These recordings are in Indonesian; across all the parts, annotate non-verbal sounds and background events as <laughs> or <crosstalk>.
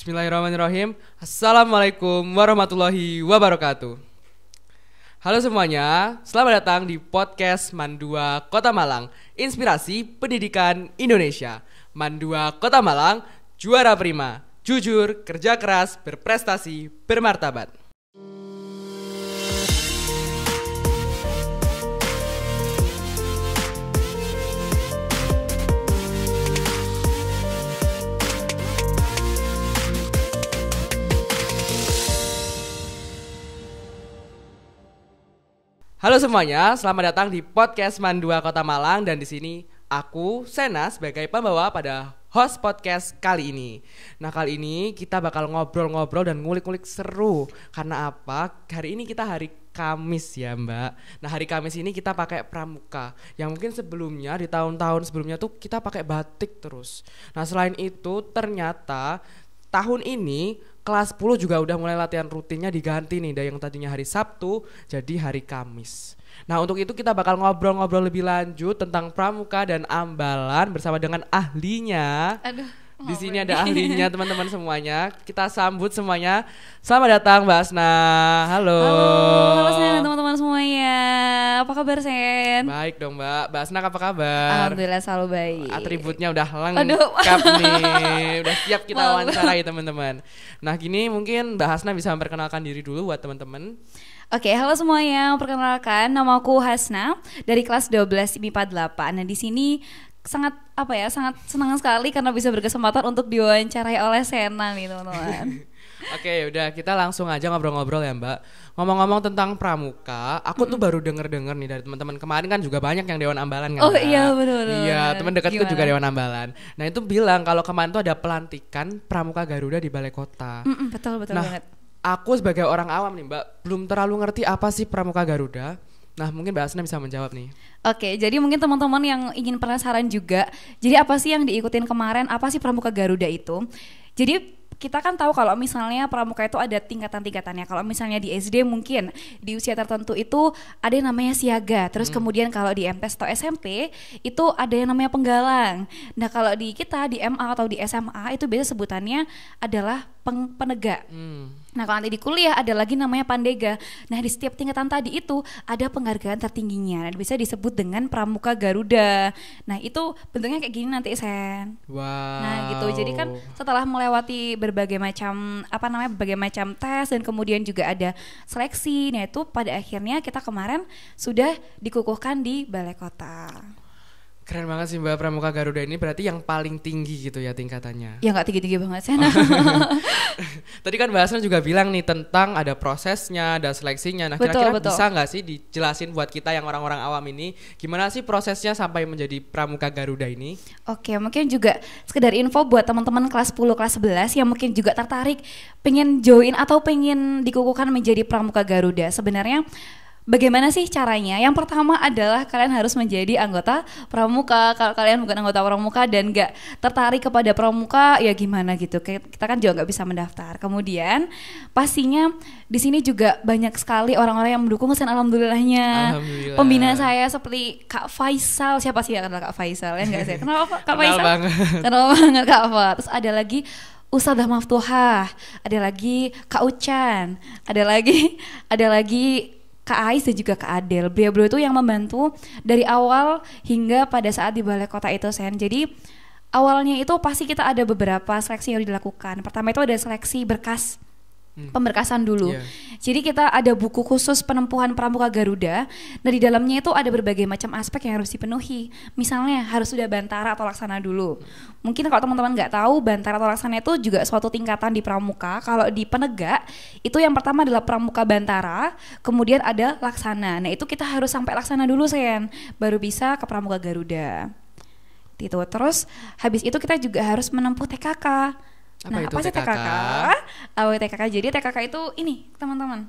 Bismillahirrahmanirrahim. Assalamualaikum warahmatullahi wabarakatuh. Halo semuanya, selamat datang di podcast Mandua Kota Malang, Inspirasi Pendidikan Indonesia. Mandua Kota Malang, juara prima, jujur, kerja keras, berprestasi, bermartabat. Halo semuanya, selamat datang di podcast Mandua Kota Malang dan di sini aku Sena sebagai pembawa pada host podcast kali ini. Nah kali ini kita bakal ngobrol-ngobrol dan ngulik-ngulik seru karena apa? Hari ini kita hari Kamis ya Mbak. Nah hari Kamis ini kita pakai pramuka yang mungkin sebelumnya di tahun-tahun sebelumnya tuh kita pakai batik terus. Nah selain itu ternyata tahun ini kelas 10 juga udah mulai latihan rutinnya diganti nih dari yang tadinya hari Sabtu jadi hari Kamis. Nah untuk itu kita bakal ngobrol-ngobrol lebih lanjut tentang pramuka dan ambalan bersama dengan ahlinya. Aduh. Oh, di sini ada ahlinya <laughs> teman-teman semuanya. Kita sambut semuanya. Selamat datang Mbak Asna. Halo. Halo, halo Sen teman-teman semuanya. Apa kabar Sen? Baik dong Mbak. Mbak Asna apa kabar? Alhamdulillah selalu baik. Atributnya udah lengkap nih. Udah siap kita Malu. wawancarai teman-teman. Nah, gini mungkin Mbak Asna bisa memperkenalkan diri dulu buat teman-teman. Oke, okay, halo semuanya. Perkenalkan, nama aku Hasna dari kelas 12 IPA 8. Nah, di sini sangat apa ya sangat senang sekali karena bisa berkesempatan untuk diwawancarai oleh Sena nih teman-teman. <laughs> Oke, udah kita langsung aja ngobrol-ngobrol ya Mbak. Ngomong-ngomong tentang pramuka, aku tuh baru denger-denger nih dari teman-teman kemarin kan juga banyak yang Dewan Ambalan kan. Oh Mbak? iya benar. Iya, teman dekatku juga Dewan Ambalan. Nah itu bilang kalau kemarin tuh ada pelantikan pramuka Garuda di Balai Kota. Mm -mm, betul betul nah, banget. Aku sebagai orang awam nih Mbak, belum terlalu ngerti apa sih pramuka Garuda Nah, mungkin Mbak Asna bisa menjawab nih. Oke, jadi mungkin teman-teman yang ingin penasaran juga, jadi apa sih yang diikutin kemarin? Apa sih Pramuka Garuda itu? Jadi kita kan tahu kalau misalnya pramuka itu ada tingkatan-tingkatannya. Kalau misalnya di SD mungkin di usia tertentu itu ada yang namanya siaga. Terus hmm. kemudian kalau di MTs atau SMP itu ada yang namanya penggalang. Nah, kalau di kita di MA atau di SMA itu biasa sebutannya adalah peng, penegak. Hmm. Nah kalau nanti di kuliah ada lagi namanya pandega. Nah di setiap tingkatan tadi itu ada penghargaan tertingginya. Nah, bisa disebut dengan Pramuka Garuda. Nah itu bentuknya kayak gini nanti Sen. Wow. Nah gitu. Jadi kan setelah melewati berbagai macam apa namanya berbagai macam tes dan kemudian juga ada seleksi. Nah itu pada akhirnya kita kemarin sudah dikukuhkan di Balai Kota. Keren banget sih Mbak Pramuka Garuda ini berarti yang paling tinggi gitu ya tingkatannya. Ya nggak tinggi-tinggi banget sih. <laughs> Tadi kan Mbak Asna juga bilang nih tentang ada prosesnya, ada seleksinya. Nah kira-kira bisa nggak sih dijelasin buat kita yang orang-orang awam ini gimana sih prosesnya sampai menjadi Pramuka Garuda ini? Oke mungkin juga sekedar info buat teman-teman kelas 10, kelas 11 yang mungkin juga tertarik pengen join atau pengen dikukuhkan menjadi Pramuka Garuda. Sebenarnya bagaimana sih caranya? Yang pertama adalah kalian harus menjadi anggota pramuka. Kalau kalian bukan anggota pramuka dan nggak tertarik kepada pramuka, ya gimana gitu. Kita kan juga nggak bisa mendaftar. Kemudian pastinya di sini juga banyak sekali orang-orang yang mendukung dan alhamdulillahnya. Alhamdulillah. Pembina saya seperti Kak Faisal, siapa sih yang kenal Kak Faisal? Ya enggak saya. Kenal Kak kenal Banget. Kenal banget Kak Faisal. Terus ada lagi Ustadzah Maftuha. ada lagi Kak Ucan, ada lagi <laughs> ada lagi Kak Ais dan juga Kak Adel. Beliau-beliau itu yang membantu dari awal hingga pada saat di balai kota itu Sen. Jadi awalnya itu pasti kita ada beberapa seleksi yang dilakukan. Pertama itu ada seleksi berkas hmm. pemberkasan dulu. Yeah. Jadi kita ada buku khusus penempuhan pramuka Garuda. Nah di dalamnya itu ada berbagai macam aspek yang harus dipenuhi. Misalnya harus sudah bantara atau laksana dulu. Mungkin kalau teman-teman nggak tahu bantara atau laksana itu juga suatu tingkatan di pramuka. Kalau di penegak itu yang pertama adalah pramuka bantara, kemudian ada laksana. Nah itu kita harus sampai laksana dulu sen, baru bisa ke pramuka Garuda. Gitu. Terus habis itu kita juga harus menempuh TKK apa nah, itu apa sih TKK? TKK? Oh, eh, TKK. Jadi TKK itu ini, teman-teman.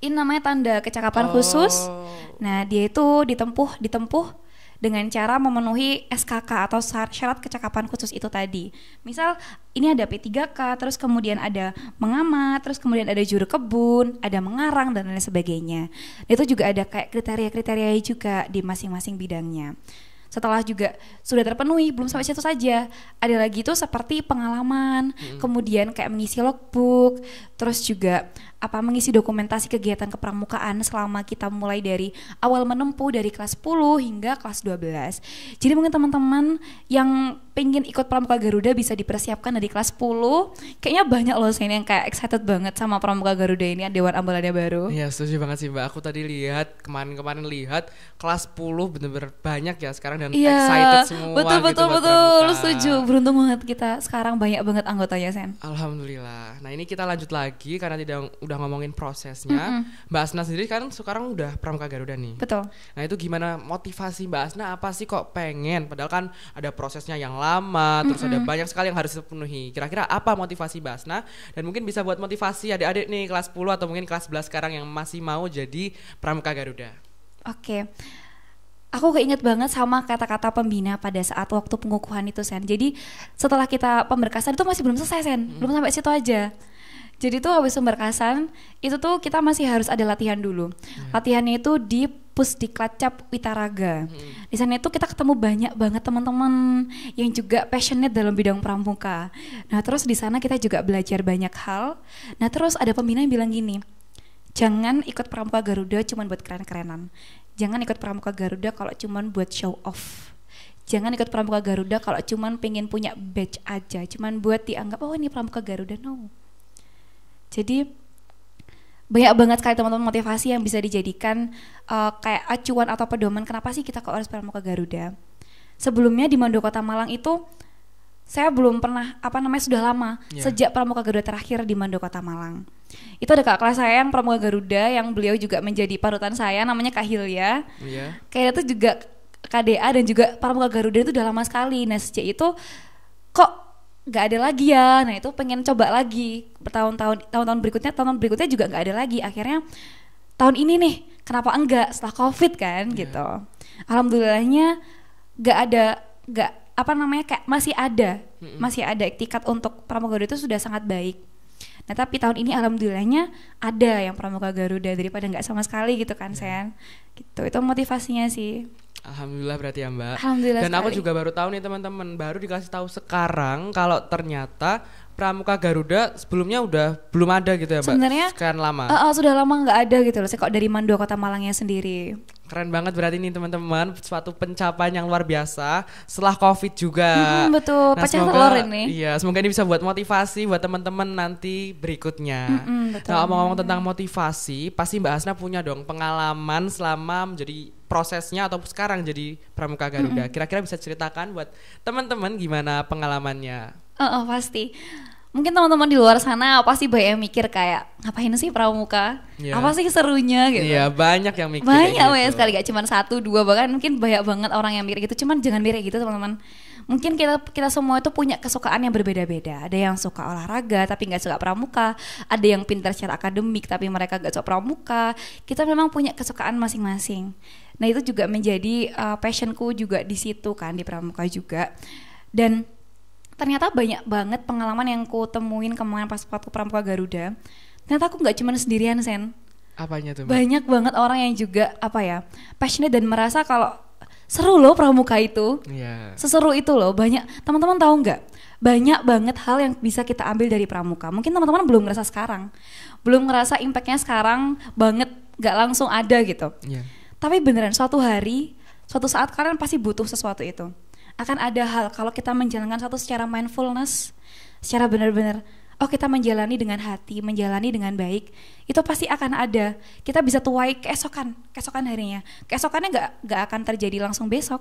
Ini namanya tanda kecakapan oh. khusus. Nah, dia itu ditempuh ditempuh dengan cara memenuhi SKK atau syarat kecakapan khusus itu tadi. Misal ini ada P3K, terus kemudian ada mengamat, terus kemudian ada juru kebun, ada mengarang dan lain sebagainya. Itu juga ada kayak kriteria-kriteria juga di masing-masing bidangnya setelah juga sudah terpenuhi belum sampai situ saja ada lagi itu seperti pengalaman hmm. kemudian kayak mengisi logbook terus juga apa mengisi dokumentasi kegiatan kepramukaan selama kita mulai dari awal menempuh dari kelas 10 hingga kelas 12. Jadi mungkin teman-teman yang pengen ikut pramuka Garuda bisa dipersiapkan dari kelas 10. Kayaknya banyak loh yang kayak excited banget sama pramuka Garuda ini Dewan Ambalada baru. Iya, setuju banget sih Mbak. Aku tadi lihat kemarin-kemarin lihat kelas 10 bener-bener banyak ya sekarang dan ya, excited semua. Betul gitu betul betul setuju. Beruntung banget kita sekarang banyak banget anggotanya Sen. Alhamdulillah. Nah, ini kita lanjut lagi karena tidak udah ngomongin prosesnya, mm-hmm. Mbak Asna sendiri kan sekarang udah Pramuka Garuda nih. Betul. Nah itu gimana motivasi Mbak Asna apa sih kok pengen? Padahal kan ada prosesnya yang lama, mm-hmm. terus ada banyak sekali yang harus dipenuhi. Kira-kira apa motivasi Mbak Asna? Dan mungkin bisa buat motivasi adik-adik nih kelas 10 atau mungkin kelas 11 sekarang yang masih mau jadi Pramuka Garuda. Oke. Okay aku keinget banget sama kata-kata pembina pada saat waktu pengukuhan itu Sen. Jadi setelah kita pemberkasan itu masih belum selesai Sen, belum sampai situ aja. Jadi tuh habis pemberkasan itu tuh kita masih harus ada latihan dulu. Hmm. Latihannya itu di Pusdiklat Witaraga. Hmm. Di sana itu kita ketemu banyak banget teman-teman yang juga passionate dalam bidang pramuka. Nah, terus di sana kita juga belajar banyak hal. Nah, terus ada pembina yang bilang gini, "Jangan ikut pramuka Garuda cuma buat keren-kerenan. Jangan ikut pramuka Garuda kalau cuma buat show off." jangan ikut pramuka Garuda kalau cuma pengen punya badge aja, cuman buat dianggap oh ini pramuka Garuda no. Jadi banyak banget sekali teman-teman motivasi yang bisa dijadikan uh, kayak acuan atau pedoman kenapa sih kita kok harus pramuka Garuda. Sebelumnya di Mando Kota Malang itu saya belum pernah apa namanya sudah lama yeah. sejak pramuka Garuda terakhir di Mando Kota Malang. Itu ada kak kelas saya yang pramuka Garuda yang beliau juga menjadi parutan saya namanya Kak Hilya. Yeah. Kayaknya itu juga KDA dan juga pramuka Garuda itu udah lama sekali. Nah, sejak itu kok nggak ada lagi ya nah itu pengen coba lagi bertahun-tahun tahun-tahun berikutnya tahun tahun berikutnya juga nggak ada lagi akhirnya tahun ini nih kenapa enggak setelah covid kan yeah. gitu alhamdulillahnya nggak ada nggak apa namanya kayak masih ada mm -hmm. masih ada tiket untuk pramugari itu sudah sangat baik Nah tapi tahun ini alhamdulillahnya ada yang Pramuka Garuda daripada nggak sama sekali gitu kan yeah. Sen. Gitu itu motivasinya sih. Alhamdulillah berarti ya Mbak. Alhamdulillah. Dan sekali. aku juga baru tahu nih teman-teman, baru dikasih tahu sekarang kalau ternyata Pramuka Garuda sebelumnya udah belum ada gitu ya Mbak. Sebenarnya sekian lama. Uh, uh, sudah lama nggak ada gitu loh. Saya kok dari Mandua Kota Malangnya sendiri. Keren banget berarti ini teman-teman, suatu pencapaian yang luar biasa setelah Covid juga. Hmm, betul, nah, pecah telur ini. Iya, semoga ini bisa buat motivasi buat teman-teman nanti berikutnya. Hmm, hmm, betul. Nah, ngomong-ngomong tentang motivasi, pasti Mbak Asna punya dong pengalaman selama menjadi prosesnya atau sekarang jadi pramuka Garuda. Kira-kira hmm, hmm. bisa ceritakan buat teman-teman gimana pengalamannya? Oh, oh pasti mungkin teman-teman di luar sana pasti banyak yang mikir kayak ngapain sih pramuka yeah. apa sih serunya gitu Iya yeah, banyak yang mikir banyak gitu. banyak sekali gak cuma satu dua bahkan mungkin banyak banget orang yang mikir gitu cuman jangan mikir gitu teman-teman mungkin kita kita semua itu punya kesukaan yang berbeda-beda ada yang suka olahraga tapi nggak suka pramuka ada yang pintar secara akademik tapi mereka gak suka pramuka kita memang punya kesukaan masing-masing nah itu juga menjadi uh, passionku juga di situ kan di pramuka juga dan ternyata banyak banget pengalaman yang ku temuin kemarin pas waktu pramuka Garuda ternyata aku nggak cuman sendirian sen apanya tuh Mbak? banyak banget orang yang juga apa ya passionate dan merasa kalau seru loh pramuka itu yeah. seseru itu loh banyak teman-teman tahu nggak banyak banget hal yang bisa kita ambil dari pramuka mungkin teman-teman belum ngerasa sekarang belum ngerasa impactnya sekarang banget nggak langsung ada gitu yeah. tapi beneran suatu hari suatu saat kalian pasti butuh sesuatu itu akan ada hal kalau kita menjalankan satu secara mindfulness, secara benar-benar oh kita menjalani dengan hati, menjalani dengan baik, itu pasti akan ada. Kita bisa tuai keesokan, keesokan harinya. Keesokannya nggak nggak akan terjadi langsung besok.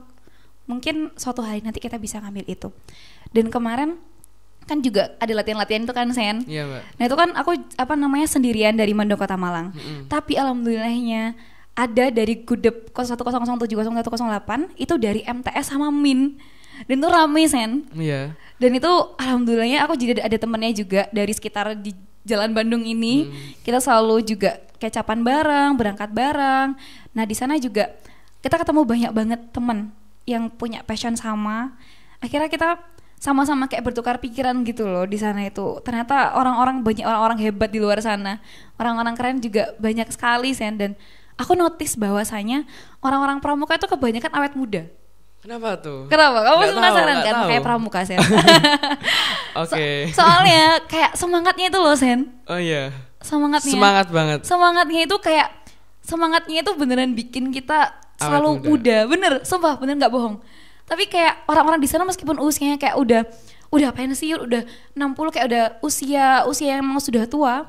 Mungkin suatu hari nanti kita bisa ngambil itu. Dan kemarin kan juga ada latihan-latihan itu kan Sen. Iya, Nah, itu kan aku apa namanya sendirian dari Mendo Kota Malang. Mm -hmm. Tapi alhamdulillahnya ada dari Gudep 1007 itu dari MTS sama Min dan itu rame sen iya yeah. dan itu alhamdulillahnya aku jadi ada temennya juga dari sekitar di jalan Bandung ini hmm. kita selalu juga kecapan bareng berangkat bareng nah di sana juga kita ketemu banyak banget temen yang punya passion sama akhirnya kita sama-sama kayak bertukar pikiran gitu loh di sana itu ternyata orang-orang banyak orang-orang hebat di luar sana orang-orang keren juga banyak sekali sen dan aku notice bahwasanya orang-orang pramuka itu kebanyakan awet muda. Kenapa tuh? Kenapa? Kamu gak penasaran tahu, kan kayak pramuka Sen? <laughs> Oke. so, soalnya kayak semangatnya itu loh Sen. Oh iya. Semangatnya. Semangat banget. Semangatnya itu kayak semangatnya itu beneran bikin kita selalu muda. muda. Bener, sumpah bener nggak bohong. Tapi kayak orang-orang di sana meskipun usianya kayak udah udah pensiun, udah 60 kayak udah usia usia yang emang sudah tua,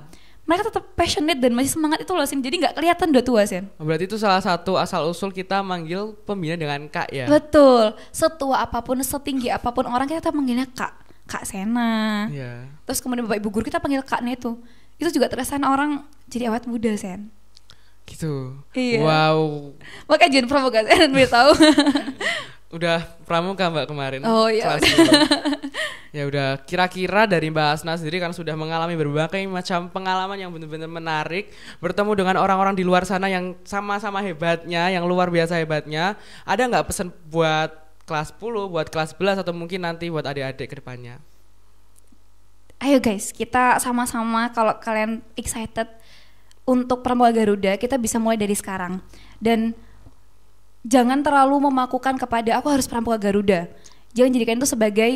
mereka tetap passionate dan masih semangat itu loh Sin. Jadi nggak kelihatan udah tua Sin. Oh, berarti itu salah satu asal usul kita manggil pembina dengan Kak ya. Betul. Setua apapun, setinggi apapun orang kita tetap manggilnya Kak. Kak Sena. Yeah. Terus kemudian Bapak Ibu guru kita panggil Kak itu. Itu juga terasa orang jadi awet muda Sen. Gitu. Iya. Wow. Makanya jangan provokasi biar tahu. <laughs> udah pramuka mbak kemarin. Oh iya. <laughs> ya udah kira-kira dari mbak Asna sendiri kan sudah mengalami berbagai macam pengalaman yang benar-benar menarik, bertemu dengan orang-orang di luar sana yang sama-sama hebatnya, yang luar biasa hebatnya. Ada nggak pesan buat kelas 10, buat kelas 11 atau mungkin nanti buat adik-adik kedepannya? Ayo guys, kita sama-sama kalau kalian excited untuk Pramuka Garuda, kita bisa mulai dari sekarang. Dan jangan terlalu memakukan kepada aku harus pramuka Garuda. Jangan jadikan itu sebagai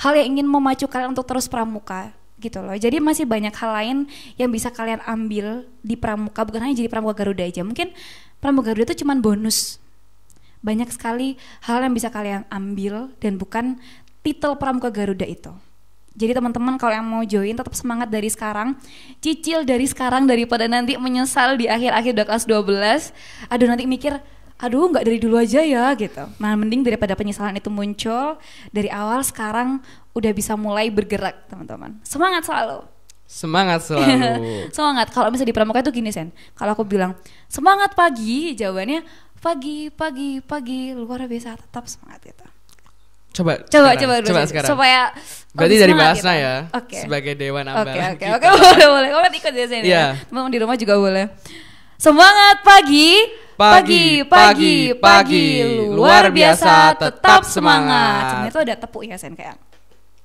hal yang ingin memacu kalian untuk terus pramuka gitu loh. Jadi masih banyak hal lain yang bisa kalian ambil di pramuka bukan hanya jadi pramuka Garuda aja. Mungkin pramuka Garuda itu cuma bonus. Banyak sekali hal yang bisa kalian ambil dan bukan titel pramuka Garuda itu. Jadi teman-teman kalau yang mau join tetap semangat dari sekarang, cicil dari sekarang daripada nanti menyesal di akhir-akhir udah kelas 12. Aduh nanti mikir aduh nggak dari dulu aja ya gitu. Nah mending daripada penyesalan itu muncul dari awal sekarang udah bisa mulai bergerak teman-teman. Semangat selalu. Semangat selalu. <laughs> semangat. Kalau misalnya di pramuka itu gini Sen, kalau aku bilang semangat pagi, jawabannya pagi, pagi, pagi, luar biasa tetap semangat gitu. Coba, coba, sekarang, coba, dulu coba sekarang. Supaya berarti dari bahasa ya, okay. sebagai dewan ambar Oke, oke, oke, <laughs> boleh, boleh. kamu ikut di sini. Yeah. Ya. ya. Iya. Teman-teman di rumah juga boleh. Semangat pagi, pagi, pagi, pagi, luar biasa, tetap semangat. Sebenarnya itu ada tepuk ya Sen kayak.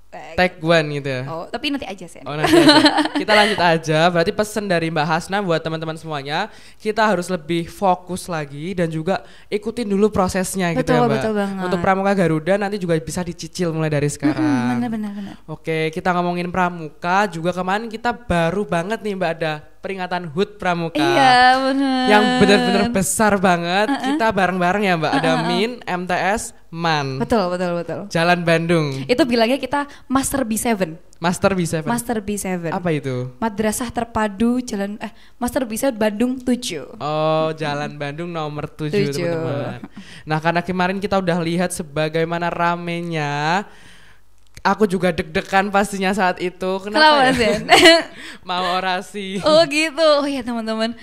Tag one gitu ya. Oh, tapi nanti aja Sen. Oh, nanti aja. <laughs> kita lanjut aja. Berarti pesan dari Mbak Hasna buat teman-teman semuanya, kita harus lebih fokus lagi dan juga ikutin dulu prosesnya gitu betul, gitu ya, Mbak. Betul banget. Untuk Pramuka Garuda nanti juga bisa dicicil mulai dari sekarang. benar benar benar. Oke, kita ngomongin Pramuka juga kemarin kita baru banget nih Mbak ada peringatan HUT Pramuka. Iya, benar. Yang benar-benar besar banget. Uh -uh. Kita bareng-bareng ya, Mbak. Uh -uh. Ada MIN, MTS, MAN. Betul, betul, betul. Jalan Bandung. Itu bilangnya kita Master B7. Master B7. Master B7. Apa itu? Madrasah Terpadu Jalan eh Master B7 Bandung 7. Oh, Jalan Bandung nomor 7, 7. teman-teman. Nah, karena kemarin kita udah lihat sebagaimana ramenya Aku juga deg-degan pastinya saat itu. Kenapa, Kenapa ya? <laughs> Mau orasi. Oh gitu. Oh ya teman-teman.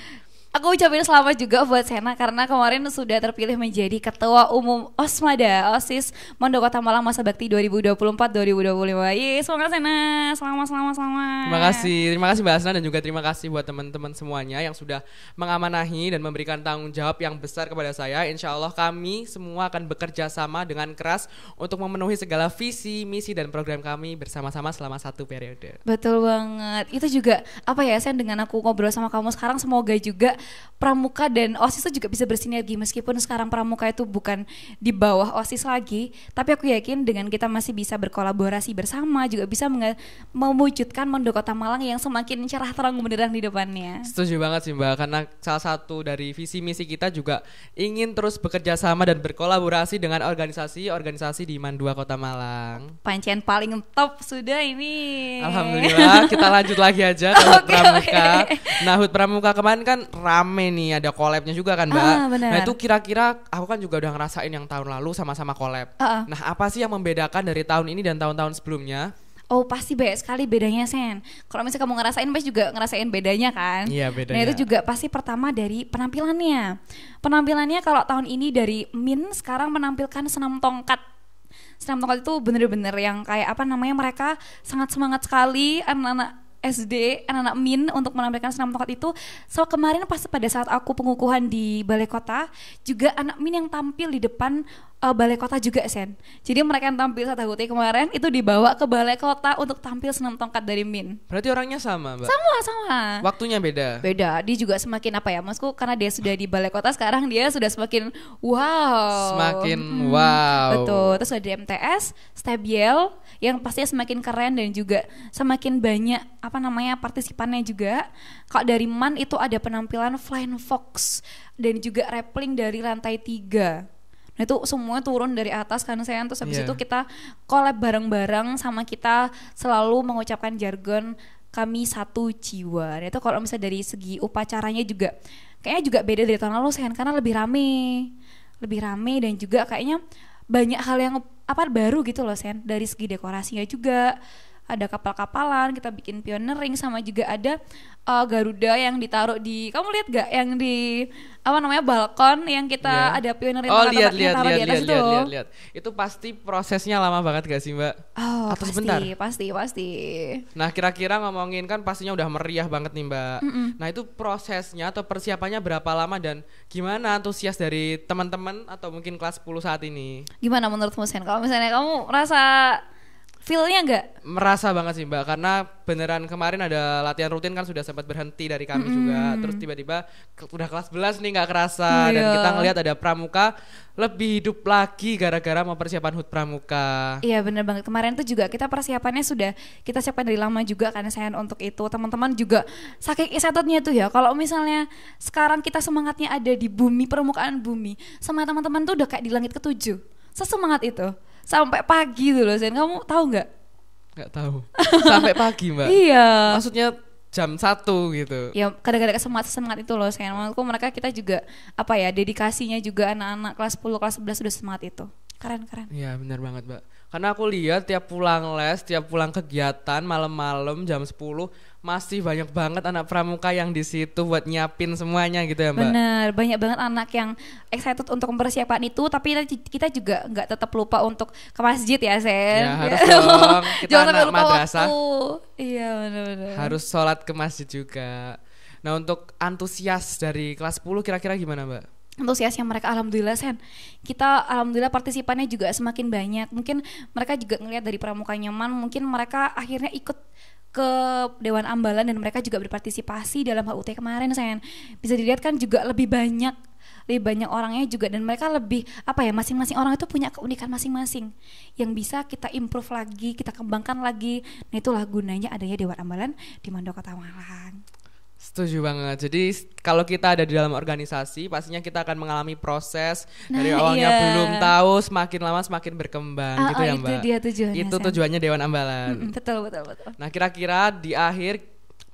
Aku ucapin selamat juga buat Sena karena kemarin sudah terpilih menjadi Ketua Umum Osmada OSIS Mondo Kota Malang masa bakti 2024-2025. Iya semangat Sena. Selamat, selamat, selamat. Terima kasih. Terima kasih Mbak Asna dan juga terima kasih buat teman-teman semuanya yang sudah mengamanahi dan memberikan tanggung jawab yang besar kepada saya. Insya Allah kami semua akan bekerja sama dengan keras untuk memenuhi segala visi, misi, dan program kami bersama-sama selama satu periode. Betul banget. Itu juga apa ya, Sen, dengan aku ngobrol sama kamu sekarang semoga juga Pramuka dan OSIS itu juga bisa bersinergi meskipun sekarang Pramuka itu bukan di bawah OSIS lagi, tapi aku yakin dengan kita masih bisa berkolaborasi bersama juga bisa mewujudkan Mondo Kota Malang yang semakin cerah terang benderang di depannya. Setuju banget sih Mbak karena salah satu dari visi misi kita juga ingin terus bekerja sama dan berkolaborasi dengan organisasi-organisasi di Mandua Kota Malang. Pancian paling top sudah ini. Alhamdulillah, kita lanjut lagi aja <laughs> ke okay, Pramuka. Okay. Nah, Hut Pramuka kemarin kan rame nih ada collabnya juga kan mbak ah, bener. nah itu kira-kira aku kan juga udah ngerasain yang tahun lalu sama-sama collab uh -uh. nah apa sih yang membedakan dari tahun ini dan tahun-tahun sebelumnya Oh pasti banyak sekali bedanya Sen Kalau misalnya kamu ngerasain pasti juga ngerasain bedanya kan Iya bedanya Nah itu juga pasti pertama dari penampilannya Penampilannya kalau tahun ini dari Min sekarang menampilkan senam tongkat Senam tongkat itu bener-bener yang kayak apa namanya mereka sangat semangat sekali Anak-anak SD anak-anak min untuk menampilkan senam tongkat itu so kemarin pas pada saat aku pengukuhan di balai kota juga anak min yang tampil di depan uh, balai kota juga Sen. Jadi mereka yang tampil saat Satahuti kemarin itu dibawa ke balai kota untuk tampil senam tongkat dari Min. Berarti orangnya sama, Mbak? Sama, sama. Waktunya beda. Beda. Dia juga semakin apa ya, Masku? Karena dia sudah di balai kota sekarang dia sudah semakin wow. Semakin hmm, wow. Betul. Terus ada MTS, Stabiel yang pastinya semakin keren dan juga semakin banyak apa namanya partisipannya juga. Kalau dari Man itu ada penampilan Flying Fox dan juga rappling dari lantai tiga. Nah itu semua turun dari atas karena saya terus habis yeah. itu kita collab bareng-bareng sama kita selalu mengucapkan jargon kami satu jiwa. Nah, itu kalau misalnya dari segi upacaranya juga kayaknya juga beda dari tahun lalu Sen karena lebih rame. Lebih rame dan juga kayaknya banyak hal yang apa baru gitu loh Sen dari segi dekorasinya juga ada kapal-kapalan kita bikin pioneering sama juga ada uh, Garuda yang ditaruh di kamu lihat gak yang di apa namanya balkon yang kita yeah. ada pioneering oh, lihat, lihat, di atas lihat, itu lihat, lihat, lihat. itu pasti prosesnya lama banget gak sih mbak? Oh Atau pasti sebentar? pasti pasti. Nah kira-kira ngomongin kan pastinya udah meriah banget nih mbak. Mm -mm. Nah itu prosesnya atau persiapannya berapa lama dan gimana antusias dari teman-teman atau mungkin kelas 10 saat ini? Gimana menurutmu Sen? Kalau misalnya kamu rasa feelnya nggak? Merasa banget sih mbak, karena beneran kemarin ada latihan rutin kan sudah sempat berhenti dari kami mm -hmm. juga, terus tiba-tiba udah kelas 11 nih nggak kerasa iya. dan kita ngelihat ada pramuka lebih hidup lagi gara-gara mau persiapan hut pramuka. Iya bener banget kemarin tuh juga kita persiapannya sudah kita siapkan dari lama juga karena saya untuk itu teman-teman juga saking isatotnya tuh ya kalau misalnya sekarang kita semangatnya ada di bumi permukaan bumi sama teman-teman tuh udah kayak di langit ketujuh sesemangat itu sampai pagi tuh gitu loh Sen kamu tahu nggak nggak tahu sampai pagi mbak iya maksudnya jam satu gitu ya kadang-kadang semangat semangat itu loh saya menurutku mereka kita juga apa ya dedikasinya juga anak-anak kelas 10 kelas 11 sudah semangat itu keren keren iya benar banget mbak karena aku lihat tiap pulang les tiap pulang kegiatan malam-malam jam 10 masih banyak banget anak pramuka yang di situ buat nyiapin semuanya gitu ya mbak bener banyak banget anak yang excited untuk mempersiapkan itu tapi kita juga nggak tetap lupa untuk ke masjid ya sen ya, <laughs> harus dong kita Jangan lupa madrasah iya benar-benar harus sholat ke masjid juga nah untuk antusias dari kelas 10 kira-kira gimana mbak yang mereka alhamdulillah sen kita alhamdulillah partisipannya juga semakin banyak mungkin mereka juga ngelihat dari pramuka nyaman mungkin mereka akhirnya ikut ke Dewan Ambalan dan mereka juga berpartisipasi dalam HUT kemarin sen bisa dilihat kan juga lebih banyak lebih banyak orangnya juga dan mereka lebih apa ya masing-masing orang itu punya keunikan masing-masing yang bisa kita improve lagi kita kembangkan lagi nah itulah gunanya adanya Dewan Ambalan di Mandokota Malang Setuju banget. Jadi kalau kita ada di dalam organisasi, pastinya kita akan mengalami proses nah, dari awalnya iya. belum tahu, semakin lama semakin berkembang oh, gitu oh, ya, Mbak. Itu dia tujuannya. Itu tujuannya Dewan Ambalan. Mm -hmm, betul, betul, betul. Nah, kira-kira di akhir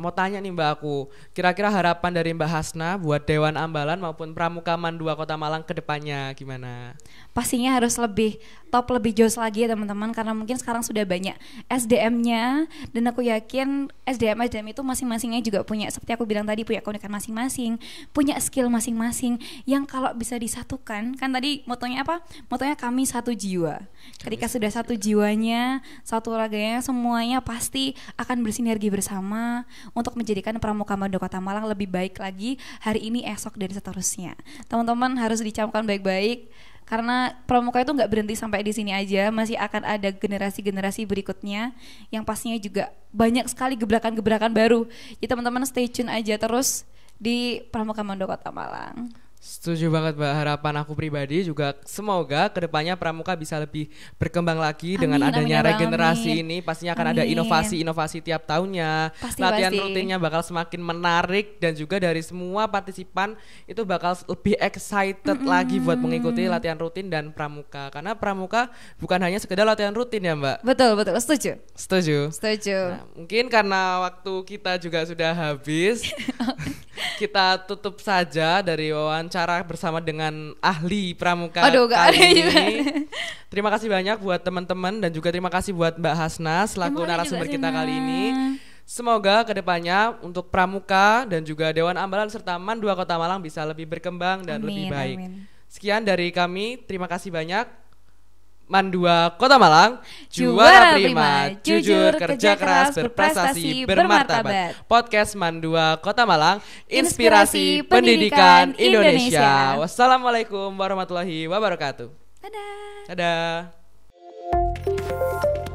mau tanya nih Mbak aku, kira-kira harapan dari Mbak Hasna buat Dewan Ambalan maupun Pramuka Mandua Kota Malang ke depannya gimana? Pastinya harus lebih top, lebih jos lagi ya teman-teman karena mungkin sekarang sudah banyak SDM-nya dan aku yakin SDM-SDM itu masing-masingnya juga punya seperti aku bilang tadi punya keunikan masing-masing, punya skill masing-masing yang kalau bisa disatukan kan tadi motonya apa? Motonya kami satu jiwa. Ketika sudah satu jiwanya, satu raganya semuanya pasti akan bersinergi bersama untuk menjadikan Pramuka Madu Kota Malang lebih baik lagi hari ini, esok dan seterusnya. Teman-teman harus dicamkan baik-baik karena pramuka itu nggak berhenti sampai di sini aja masih akan ada generasi-generasi berikutnya yang pastinya juga banyak sekali gebrakan-gebrakan baru jadi teman-teman stay tune aja terus di Pramuka Mondo Kota Malang Setuju banget Mbak, harapan aku pribadi juga semoga kedepannya Pramuka bisa lebih berkembang lagi amin, dengan adanya amin, regenerasi amin. ini pastinya akan amin. ada inovasi-inovasi tiap tahunnya. Pasti, Latihan pasti. rutinnya bakal semakin menarik dan juga dari semua partisipan itu bakal lebih excited mm -hmm. lagi buat mengikuti latihan rutin dan pramuka karena pramuka bukan hanya sekedar latihan rutin ya Mbak. Betul, betul, setuju. Setuju. Setuju. Nah, mungkin karena waktu kita juga sudah habis <laughs> kita tutup saja dari wawancara bersama dengan ahli pramuka Aduh, gak kali ini. Juga. Terima kasih banyak buat teman-teman dan juga terima kasih buat Mbak Hasna selaku Emang narasumber kita sih, kali ini. Semoga kedepannya untuk Pramuka dan juga Dewan Ambalan serta Man dua Kota Malang bisa lebih berkembang dan amin, lebih baik. Amin. Sekian dari kami, terima kasih banyak. Mandua Kota Malang Juara, Juara Prima, Jujur kerja keras berprestasi bermartabat Podcast Mandua Kota Malang Inspirasi, Pendidikan Indonesia. Indonesia Wassalamualaikum warahmatullahi wabarakatuh Dadah Dadah